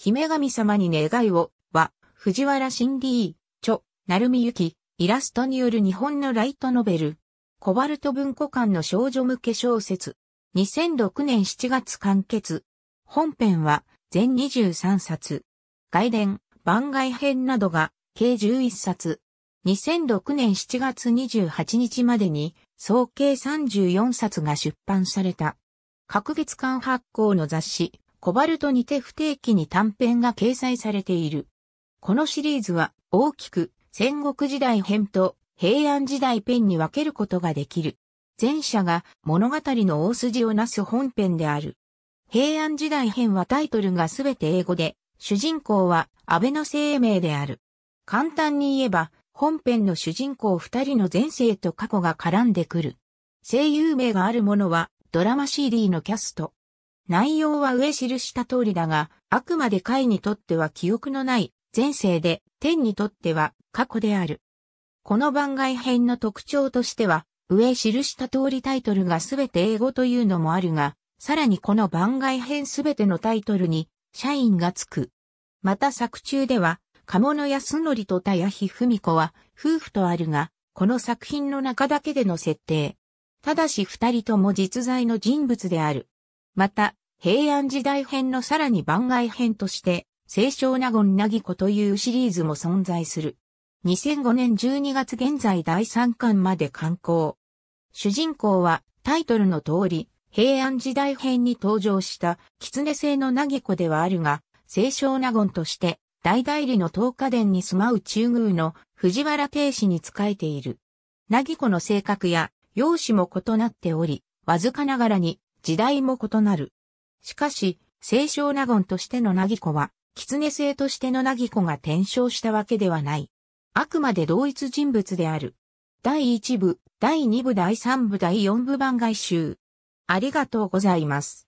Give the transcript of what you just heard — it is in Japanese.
姫神様に願いを、は、藤原新理著、鳴海幸、イラストによる日本のライトノベル。コバルト文庫館の少女向け小説。2006年7月完結。本編は、全23冊。外伝、番外編などが、計11冊。2006年7月28日までに、総計34冊が出版された。各月間発行の雑誌、コバルトにて不定期に短編が掲載されている。このシリーズは大きく戦国時代編と平安時代編に分けることができる。前者が物語の大筋をなす本編である。平安時代編はタイトルがすべて英語で、主人公は安倍の生命である。簡単に言えば、本編の主人公二人の前世と過去が絡んでくる。声優名があるものはドラマ CD のキャスト、内容は上記した通りだが、あくまで会にとっては記憶のない前世で、天にとっては過去である。この番外編の特徴としては、上記した通りタイトルがすべて英語というのもあるが、さらにこの番外編すべてのタイトルに、社員がつく。また作中では、鴨野康則と田谷ひ文子は夫婦とあるが、この作品の中だけでの設定。ただし二人とも実在の人物である。また、平安時代編のさらに番外編として、清少納言なぎ子というシリーズも存在する。2005年12月現在第3巻まで刊行。主人公はタイトルの通り、平安時代編に登場した狐性のなぎ子ではあるが、清少納言として大代理の東家殿に住まう中宮の藤原定子に仕えている。なぎ子の性格や容姿も異なっており、わずかながらに時代も異なる。しかし、清少納言としてのなぎこは、狐性としてのなぎこが転生したわけではない。あくまで同一人物である。第1部、第2部第3部第4部番外集。ありがとうございます。